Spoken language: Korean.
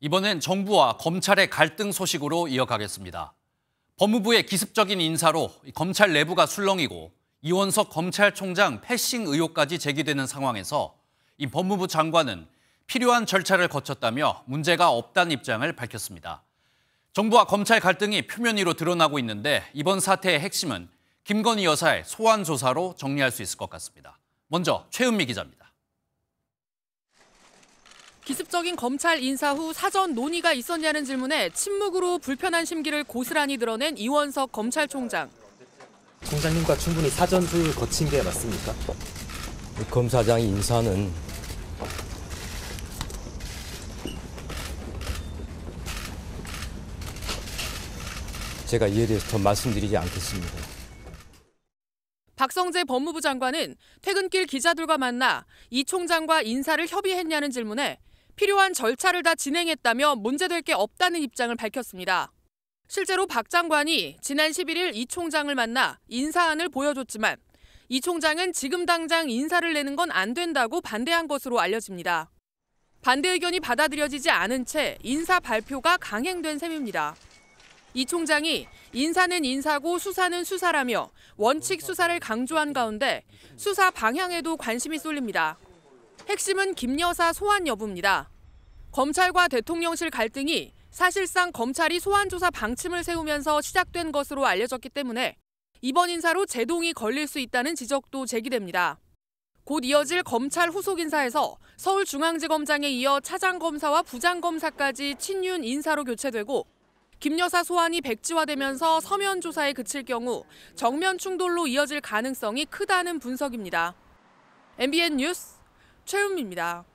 이번엔 정부와 검찰의 갈등 소식으로 이어가겠습니다. 법무부의 기습적인 인사로 검찰 내부가 술렁이고 이원석 검찰총장 패싱 의혹까지 제기되는 상황에서 이 법무부 장관은 필요한 절차를 거쳤다며 문제가 없다는 입장을 밝혔습니다. 정부와 검찰 갈등이 표면 위로 드러나고 있는데 이번 사태의 핵심은 김건희 여사의 소환 조사로 정리할 수 있을 것 같습니다. 먼저 최은미 기자입니다. 기습적인 검찰 인사 후 사전 논의가 있었냐는 질문에 침묵으로 불편한 심기를 고스란히 드러낸 이원석 검찰총장. 총장님과 충분히 사전 조율 거친 게 맞습니까? 검사장 인사는 제가 이에 대해서 더 말씀드리지 않겠습니다. 박성재 법무부 장관은 퇴근길 기자들과 만나 이 총장과 인사를 협의했냐는 질문에 필요한 절차를 다 진행했다며 문제될 게 없다는 입장을 밝혔습니다. 실제로 박 장관이 지난 11일 이 총장을 만나 인사안을 보여줬지만 이 총장은 지금 당장 인사를 내는 건 안 된다고 반대한 것으로 알려집니다. 반대 의견이 받아들여지지 않은 채 인사 발표가 강행된 셈입니다. 이 총장이 인사는 인사고 수사는 수사라며 원칙 수사를 강조한 가운데 수사 방향에도 관심이 쏠립니다. 핵심은 김 여사 소환 여부입니다. 검찰과 대통령실 갈등이 사실상 검찰이 소환조사 방침을 세우면서 시작된 것으로 알려졌기 때문에 이번 인사로 제동이 걸릴 수 있다는 지적도 제기됩니다. 곧 이어질 검찰 후속 인사에서 서울중앙지검장에 이어 차장검사와 부장검사까지 친윤 인사로 교체되고 김 여사 소환이 백지화되면서 서면 조사에 그칠 경우 정면 충돌로 이어질 가능성이 크다는 분석입니다. MBN 뉴스 최윤미입니다.